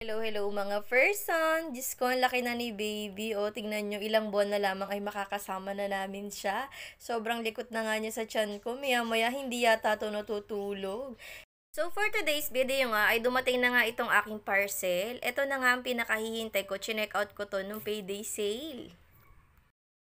Hello, hello mga person! Diyos ko, ang laki na ni baby. O, tingnan nyo, ilang buwan na lamang ay makakasama na namin siya. Sobrang likot na nga niya sa tiyan ko. Maya-maya, hindi yata to natutulog. So for today's video nga ay dumating na nga itong aking parcel. Ito na nga ang pinakahihintay ko. Chineck out ko to nung payday sale.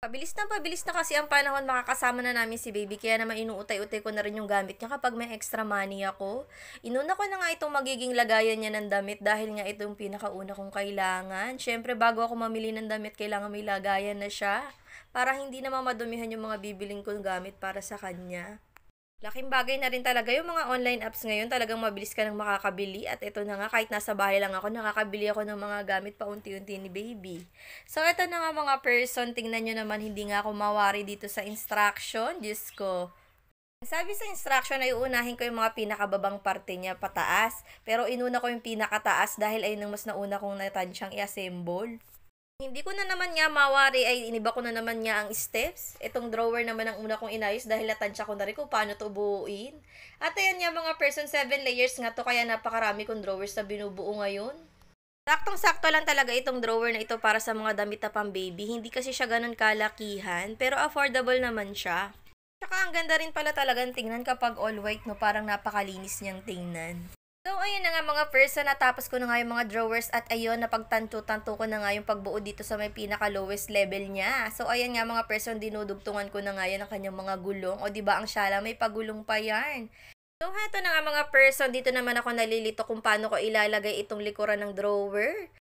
Pabilis na pabilis na kasi ang panahon makakasama na namin si baby kaya naman inuutay-utay ko na rin yung gamit niya kapag may extra money ako. Inuna ko na nga itong magiging lagayan niya ng damit dahil nga itong pinakauna kong kailangan. Siyempre bago ako mamili ng damit kailangan may lagayan na siya para hindi na mamadumihan yung mga bibiling kong gamit para sa kanya. Laking bagay na rin talaga yung mga online apps ngayon. Talagang mabilis ka nang makakabili. At ito na nga, kahit nasa bahay lang ako, nakakabili ako ng mga gamit pa unti-unti ni baby. So, ito na nga mga person. Tingnan nyo naman, hindi nga ako mawari dito sa instruction. Diyos ko. Sabi sa instruction ay uunahin ko yung mga pinakababang parte niya pataas. Pero inuna ko yung pinakataas dahil ayun ang mas nauna kong natansyang i-assemble. Hindi ko na naman nga mawari ay iniba ko na naman nga ang steps. Itong drawer naman ang una kong inayos dahil natansya ko na rin kung paano to buuin. At ayan nga mga person 7 layers nga to kaya napakarami kong drawers na binubuo ngayon. Saktong-sakto lang talaga itong drawer na ito para sa mga damit na pang baby. Hindi kasi siya ganun kalakihan pero affordable naman siya. Tsaka ang ganda rin pala talagang tingnan kapag all white no parang napakalinis niyang tingnan. So, ayun na nga mga first, so natapos ko na nga yung mga drawers at ayun, napagtanto-tanto ko na nga yung pagbuo dito sa may pinaka-lowest level niya. So, ayun nga mga person, dinudugtungan ko na nga yan ang kanyang mga gulong. O, ba diba, ang syala, may pagulong pa yarn. So, heto na nga mga person, dito naman ako nalilito kung paano ko ilalagay itong likuran ng drawer.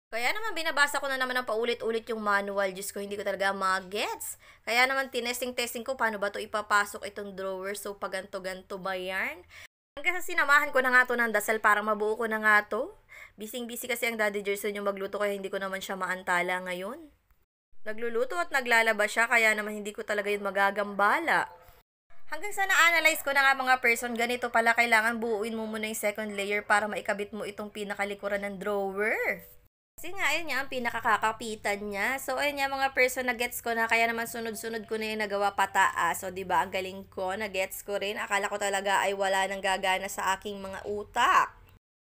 Kaya naman binabasa ko na naman ng paulit-ulit yung manual. just ko, hindi ko talaga magets. Kaya naman tinesting-testing ko paano ba to ipapasok itong drawer. So, paganto-ganto ba yan? Hanggang sa sinamahan ko na nga to ng dasal para mabuo ko na nga to. Bising-busy kasi ang Daddy Jerson yung magluto kaya hindi ko naman siya maantala ngayon. Nagluluto at naglalaba siya kaya naman hindi ko talaga yun magagambala. Hanggang sa na-analyze ko na nga mga person, ganito pala kailangan buuin mo muna yung second layer para maikabit mo itong pinakalikuran ng drawer. Kasi nga, ayun nga, ang pinakakakapitan niya. So, ayun nga, mga person na gets ko na, kaya naman sunod-sunod ko na yung nagawa pataas. So, di ba ang galing ko, na gets ko rin. Akala ko talaga ay wala nang gagana sa aking mga utak.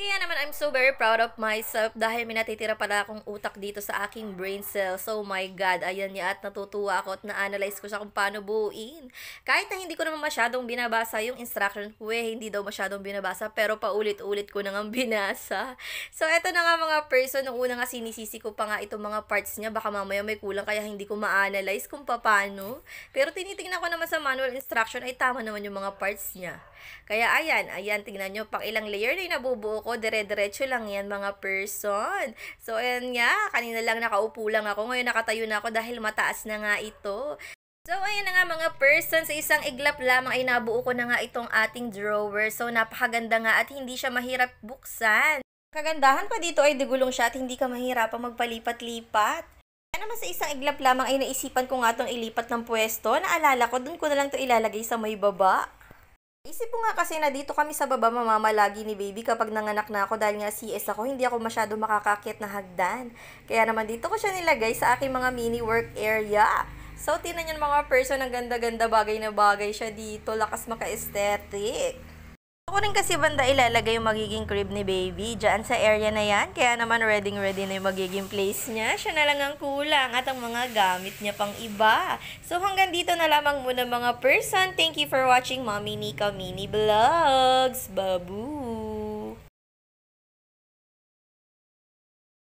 Kaya naman, I'm so very proud of myself dahil may natitira pala akong utak dito sa aking brain cell. So, oh my God, ayan niya at natutuwa ako at na-analyze ko siya kung paano buuin. Kahit na hindi ko naman masyadong binabasa yung instruction, we, hindi daw masyadong binabasa, pero paulit-ulit ko nang binasa. So, eto na nga mga person, nung una nga sinisisi ko pa nga itong mga parts niya, baka mamaya may kulang kaya hindi ko ma-analyze kung paano. Pero tinitingnan ko naman sa manual instruction ay tama naman yung mga parts niya. Kaya ayan, ayan, tingnan nyo, pang ilang layer na yung nabubuo ko ako, dire-diretso lang yan mga person. So, ayan nga, kanina lang nakaupo lang ako, ngayon nakatayo na ako dahil mataas na nga ito. So, ayan na nga mga person, sa isang iglap lamang ay nabuo ko na nga itong ating drawer. So, napakaganda nga at hindi siya mahirap buksan. Kagandahan pa dito ay digulong siya at hindi ka mahirap magpalipat-lipat. Kaya naman sa isang iglap lamang ay naisipan ko nga itong ilipat ng pwesto. Naalala ko, dun ko na lang ito ilalagay sa may baba. Isip ko nga kasi na dito kami sa baba mamamalagi ni baby kapag nanganak na ako dahil nga CS ako, hindi ako masyado makakakit na hagdan. Kaya naman dito ko siya nilagay sa aking mga mini work area. So, tinan yun mga person, ang ganda-ganda bagay na bagay siya dito. Lakas maka-aesthetic. Ako rin kasi banda ilalagay yung magiging crib ni baby dyan sa area na yan. Kaya naman ready ready na yung magiging place niya. Siya na lang ang kulang at ang mga gamit niya pang iba. So hanggang dito na lamang muna mga person. Thank you for watching Mommy Nika Mini Vlogs. Babu!